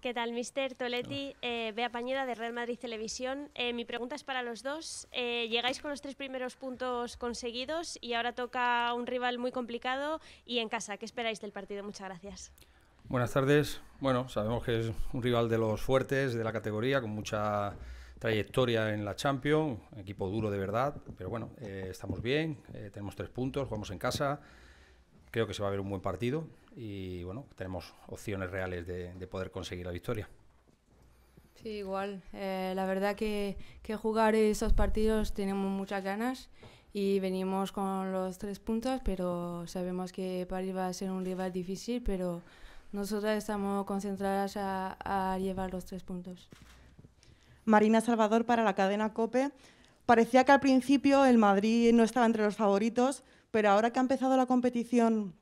¿Qué tal, Mister Toletti? Eh, Bea Pañeda, de Real Madrid Televisión. Eh, mi pregunta es para los dos. Eh, llegáis con los tres primeros puntos conseguidos y ahora toca un rival muy complicado y en casa. ¿Qué esperáis del partido? Muchas gracias. Buenas tardes. Bueno, sabemos que es un rival de los fuertes, de la categoría, con mucha trayectoria en la Champions, equipo duro de verdad, pero bueno, eh, estamos bien, eh, tenemos tres puntos, jugamos en casa. Creo que se va a ver un buen partido y bueno, tenemos opciones reales de, poder conseguir la victoria. Sí, igual. Eh, la verdad que, jugar esos partidos tenemos muchas ganas y venimos con los tres puntos, pero sabemos que París va a ser un rival difícil, pero nosotras estamos concentradas a, a, llevar los tres puntos. Marina Salvador para la cadena COPE. Parecía que al principio el Madrid no estaba entre los favoritos, pero ahora que ha empezado la competición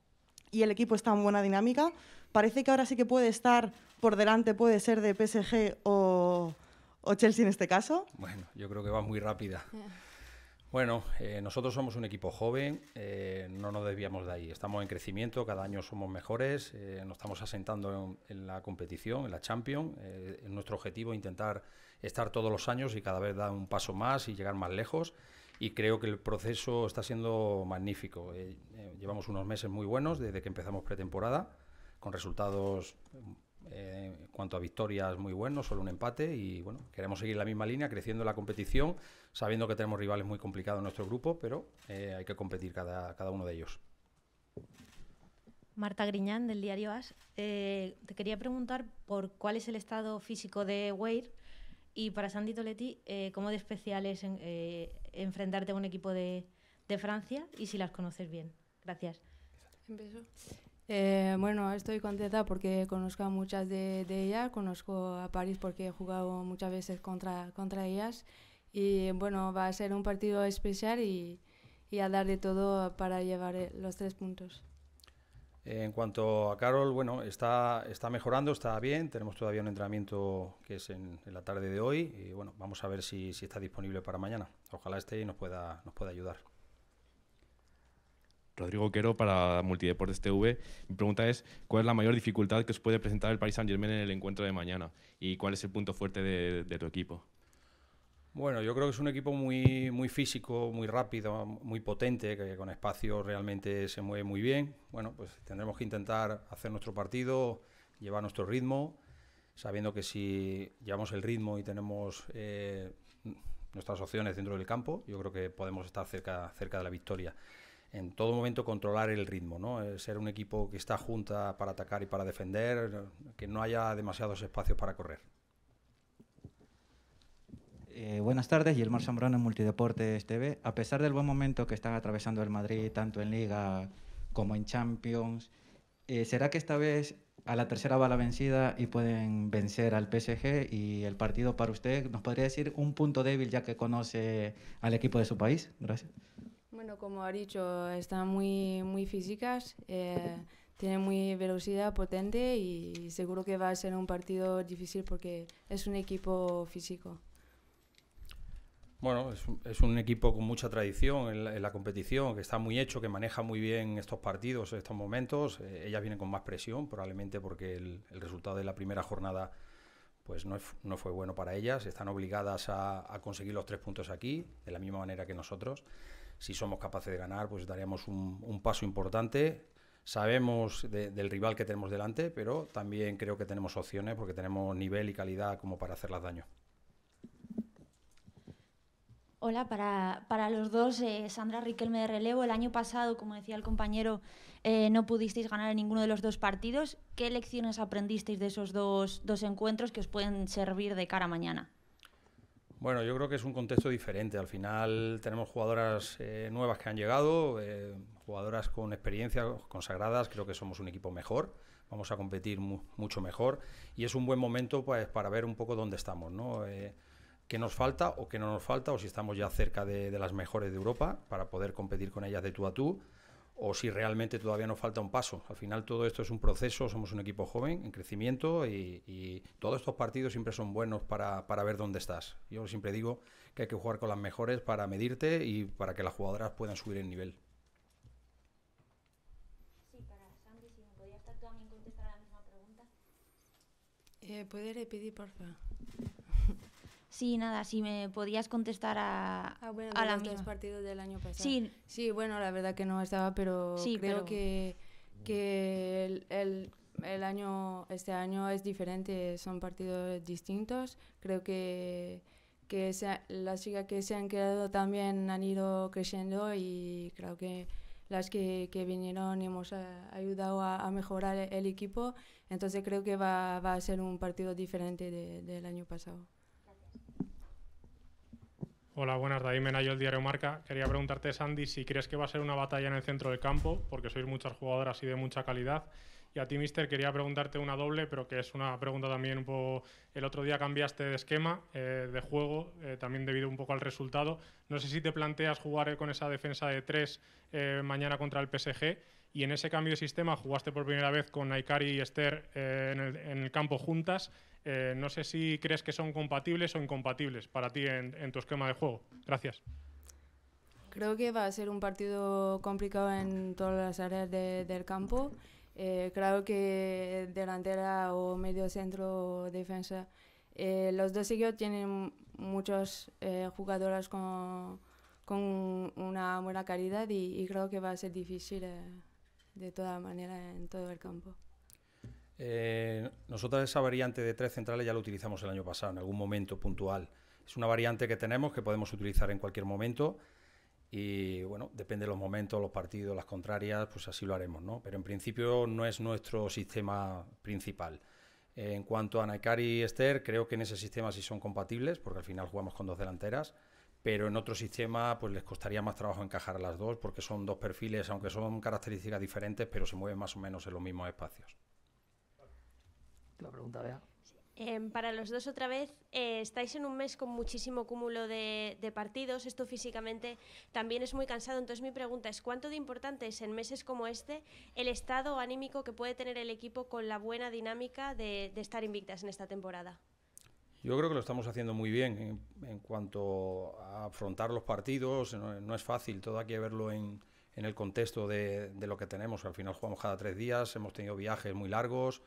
y el equipo está en buena dinámica, parece que ahora sí que puede estar por delante, puede ser de PSG o, Chelsea en este caso. Bueno, yo creo que va muy rápida. Bueno, eh, nosotros somos un equipo joven, eh, no nos desviamos de ahí. Estamos en crecimiento, cada año somos mejores, eh, nos estamos asentando en, en, la competición, en la Champions. nuestro objetivo es intentar estar todos los años y cada vez dar un paso más y llegar más lejos y creo que el proceso está siendo magnífico. Eh, eh, llevamos unos meses muy buenos desde que empezamos pretemporada, con resultados eh, en cuanto a victorias muy buenos, solo un empate y bueno, queremos seguir la misma línea, creciendo la competición, sabiendo que tenemos rivales muy complicados en nuestro grupo, pero hay que competir cada, uno de ellos. Marta Griñán, del diario AS. te quería preguntar por cuál es el estado físico de Weir y para Sandy Toletti, eh, ¿cómo de especiales en, enfrentarte a un equipo de, de Francia y si las conoces bien. Gracias. Eh, bueno, estoy contenta porque conozco a muchas de, de, ellas, conozco a París porque he jugado muchas veces contra, contra ellas y bueno, va a ser un partido especial y, y a dar de todo para llevar eh, los tres puntos. En cuanto a Carol, bueno, está, está mejorando, está bien. Tenemos todavía un entrenamiento que es en, la tarde de hoy. Y bueno, vamos a ver si, está disponible para mañana. Ojalá esté y nos pueda, nos pueda ayudar. Rodrigo Quero para Multideportes TV. Mi pregunta es: ¿cuál es la mayor dificultad que os puede presentar el Paris Saint Germain en el encuentro de mañana? ¿Y cuál es el punto fuerte de tu equipo? Bueno, yo creo que es un equipo muy, muy físico, muy rápido, muy potente, que con espacio realmente se mueve muy bien. Bueno, pues tendremos que intentar hacer nuestro partido, llevar nuestro ritmo, sabiendo que si llevamos el ritmo y tenemos eh, nuestras opciones dentro del campo, yo creo que podemos estar cerca, cerca de la victoria. En todo momento controlar el ritmo, ¿no? Eh, ser un equipo que está junta para atacar y para defender, que no haya demasiados espacios para correr buenas tardes. Gilmar Zambrano en Multideportes TV. A pesar del buen momento que están atravesando el Madrid, tanto en Liga como en Champions, eh, ¿será que esta vez a la tercera va la vencida y pueden vencer al PSG? Y el partido para usted, ¿nos podría decir un punto débil ya que conoce al equipo de su país? Gracias. Bueno, como ha dicho, están muy, muy físicas, eh, tienen muy velocidad potente y seguro que va a ser un partido difícil porque es un equipo físico. Bueno, es un, equipo con mucha tradición en la, competición, que está muy hecho, que maneja muy bien estos partidos, en estos momentos. Eh, ellas vienen con más presión, probablemente porque el, resultado de la primera jornada pues no, fue bueno para ellas. Están obligadas a, conseguir los tres puntos aquí, de la misma manera que nosotros. Si somos capaces de ganar, pues daríamos un, paso importante. Sabemos del rival que tenemos delante, pero también creo que tenemos opciones porque tenemos nivel y calidad como para hacerlas daño. Hola, para, para los dos, eh, Sandra Riquelme de relevo. El año pasado, como decía el compañero, eh, no pudisteis ganar en ninguno de los dos partidos. ¿Qué lecciones aprendisteis de esos dos, dos encuentros que os pueden servir de cara a mañana? Bueno, yo creo que es un contexto diferente. Al final tenemos jugadoras eh, nuevas que han llegado, jugadoras con experiencia, consagradas. Creo que somos un equipo mejor, vamos a competir mucho mejor y es un buen momento pues, para ver un poco dónde estamos. ¿no? qué nos falta o qué no nos falta, o si estamos ya cerca de, las mejores de Europa para poder competir con ellas de tú a tú, o si realmente todavía nos falta un paso. Al final todo esto es un proceso, somos un equipo joven, en crecimiento, y, todos estos partidos siempre son buenos para, para, ver dónde estás. Yo siempre digo que hay que jugar con las mejores para medirte y para que las jugadoras puedan subir el nivel. Sí, eh, ¿Puedes repetir, por favor? Sí, nada, si me podías contestar a, ah, los partidos del año pasado. Sí. bueno, la verdad que no estaba, pero creo que, el, año, este año es diferente, son partidos distintos. Creo que, que las chicas que se han quedado también han ido creciendo y creo que las que, vinieron hemos ayudado a, mejorar el equipo. Entonces creo que va, a ser un partido diferente del año pasado. Hola, buenas, David Menayo, el diario Marca. Quería preguntarte, Sandy, si crees que va a ser una batalla en el centro del campo, porque sois muchas jugadoras y de mucha calidad. Y a ti, Mister, quería preguntarte una doble, pero que es una pregunta también un poco... El otro día cambiaste de esquema, eh, de juego, eh, también debido un poco al resultado. No sé si te planteas jugar con esa defensa de tres eh, mañana contra el PSG. Y en ese cambio de sistema jugaste por primera vez con Aikari y Esther en el, campo juntas. no sé si crees que son compatibles o incompatibles para ti en, tu esquema de juego. Gracias. Creo que va a ser un partido complicado en todas las áreas del campo eh, creo que delantera o medio centro defensa, eh, los dos equipos tienen muchos eh, jugadoras con, una buena calidad y, y, creo que va a ser difícil de toda manera en todo el campo. nosotros esa variante de tres centrales ya la utilizamos el año pasado, en algún momento puntual. Es una variante que tenemos que podemos utilizar en cualquier momento y bueno, depende de los momentos, los partidos, las contrarias, pues así lo haremos, ¿no? Pero en principio no es nuestro sistema principal. En cuanto a Naikari y Esther, creo que en ese sistema sí son compatibles, porque al final jugamos con dos delanteras, pero en otro sistema pues les costaría más trabajo encajar a las dos, porque son dos perfiles, aunque son características diferentes, pero se mueven más o menos en los mismos espacios. La pregunta, vea Em, para los dos otra vez, eh, estáis en un mes con muchísimo cúmulo de, partidos, esto físicamente también es muy cansado, entonces mi pregunta es, ¿cuánto de importante es en meses como este el estado anímico que puede tener el equipo con la buena dinámica de, estar invictas en esta temporada? Yo creo que lo estamos haciendo muy bien en, cuanto a afrontar los partidos, no, es fácil, todo hay que verlo en, el contexto de, de lo que tenemos, al final jugamos cada tres días, hemos tenido viajes muy largos.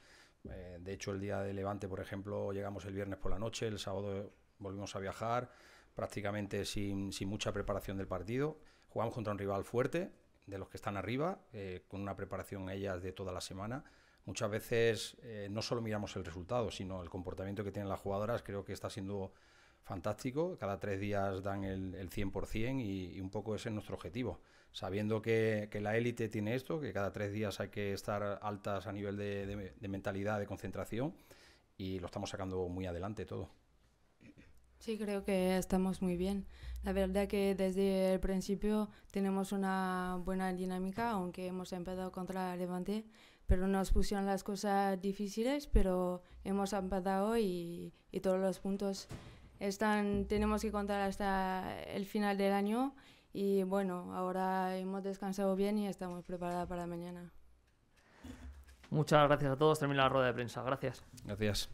Eh, de hecho, el día de Levante, por ejemplo, llegamos el viernes por la noche, el sábado volvimos a viajar, prácticamente sin, mucha preparación del partido. Jugamos contra un rival fuerte, de los que están arriba, eh, con una preparación ellas de toda la semana. Muchas veces eh, no solo miramos el resultado, sino el comportamiento que tienen las jugadoras. Creo que está siendo fantástico. Cada tres días dan el, 100% y, un poco ese es nuestro objetivo sabiendo que, que la élite tiene esto, que cada tres días hay que estar altas a nivel de, de, mentalidad, de concentración, y lo estamos sacando muy adelante todo. Sí, creo que estamos muy bien. La verdad que desde el principio tenemos una buena dinámica, aunque hemos empezado contra Levante, pero nos pusieron las cosas difíciles, pero hemos empezado y, y todos los puntos están, tenemos que contar hasta el final del año y bueno, ahora hemos descansado bien y estamos preparada para mañana. Muchas gracias a todos. Termina la rueda de prensa. Gracias. Gracias.